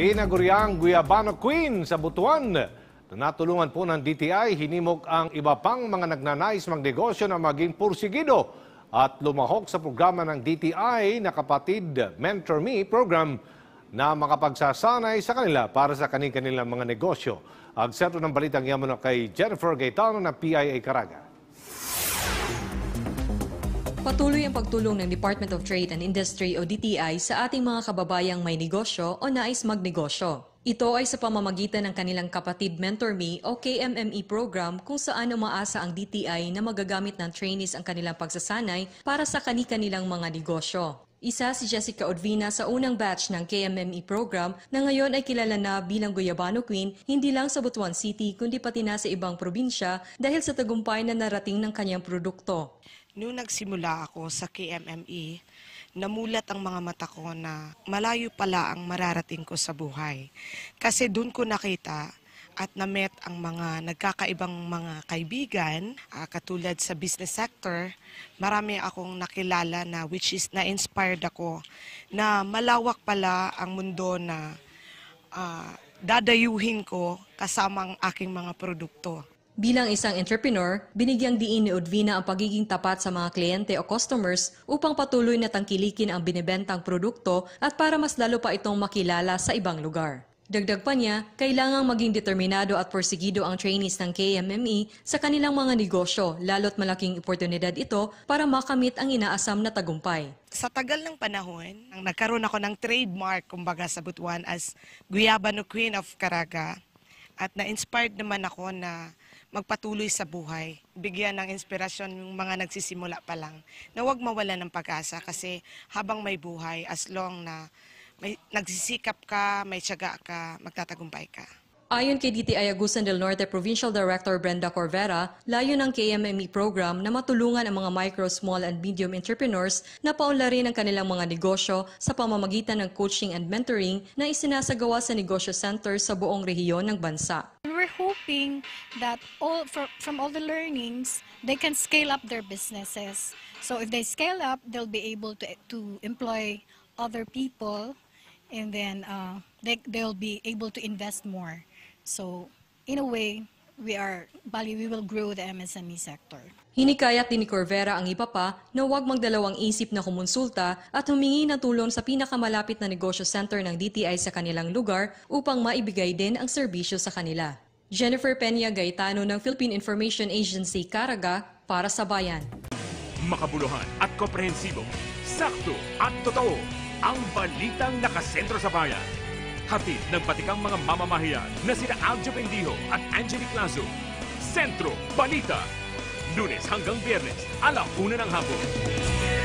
Pinaguriang Guyabano Queen sa Butuan. Natulungan po ng DTI, hinimok ang iba pang mga nagnanais magnegosyo na maging pursigido at lumahok sa programa ng DTI na kapatid Mentor Me program na makapagsasanay sa kanila para sa kanilang mga negosyo. Ang ng balitang yaman kay Jennifer Gaetano na PIA Caraga. Patuloy ang pagtulong ng Department of Trade and Industry o DTI sa ating mga kababayang may negosyo o nais magnegosyo. Ito ay sa pamamagitan ng kanilang kapatid Mentor Me o KMME program kung saan umaasa ang DTI na magagamit ng trainees ang kanilang pagsasanay para sa kani-kanilang mga negosyo. Isa si Jessica Odvina sa unang batch ng KMME program na ngayon ay kilala na bilang Guyabano Queen hindi lang sa Butuan City kundi pati na sa ibang probinsya dahil sa tagumpay na narating ng kanyang produkto. Noong nagsimula ako sa KMME, namulat ang mga mata ko na malayo pala ang mararating ko sa buhay. Kasi doon ko nakita at na-met ang mga nagkakaibang mga kaibigan, uh, katulad sa business sector, marami akong nakilala na which is na-inspired ako na malawak pala ang mundo na uh, dadayuhin ko kasamang aking mga produkto. Bilang isang entrepreneur, binigyang diin ni Udvina ang pagiging tapat sa mga kliyente o customers upang patuloy na tangkilikin ang binibentang produkto at para mas lalo pa itong makilala sa ibang lugar. Dagdag pa niya, kailangang maging determinado at porsigido ang trainees ng KMME sa kanilang mga negosyo, lalo't malaking oportunidad ito para makamit ang inaasam na tagumpay. Sa tagal ng panahon, ang nagkaroon ako ng trademark kumbaga sa Butuan as Guyabano Queen of Caraga at na-inspired naman ako na magpatuloy sa buhay. Bigyan ng inspirasyon yung mga nagsisimula pa lang na huwag mawala ng pag-asa kasi habang may buhay, as long na may, nagsisikap ka, may tiyaga ka, magtatagumpay ka. Ayon kay DTI Agusan del Norte Provincial Director Brenda Corvera, layo ng KMME program na matulungan ang mga micro, small and medium entrepreneurs na paunlarin ang kanilang mga negosyo sa pamamagitan ng coaching and mentoring na isinasagawa sa negosyo center sa buong rehiyon ng bansa. We're hoping that all for, from all the learnings, they can scale up their businesses. So if they scale up, they'll be able to, to employ other people and then uh, they, they'll be able to invest more. So, in a way, we are, bali, we will grow the MSME sector. Hinikayat din ni Corvera ang iba pa na huwag magdalawang isip na kumonsulta at humingi ng tulong sa pinakamalapit na negosyo center ng DTI sa kanilang lugar upang maibigay din ang serbisyo sa kanila. Jennifer Peña Gaitano ng Philippine Information Agency Caraga para sa Bayan. Makabuluhan at komprehensibo, sakto at totoo ang balitang nakasentro sa bayan. Hatid ng patikang mga mamamahayan na sina Aljo Bendijo at Angelic Lazo. Sentro Balita. Lunes hanggang Biyernes, ala una ng hapon.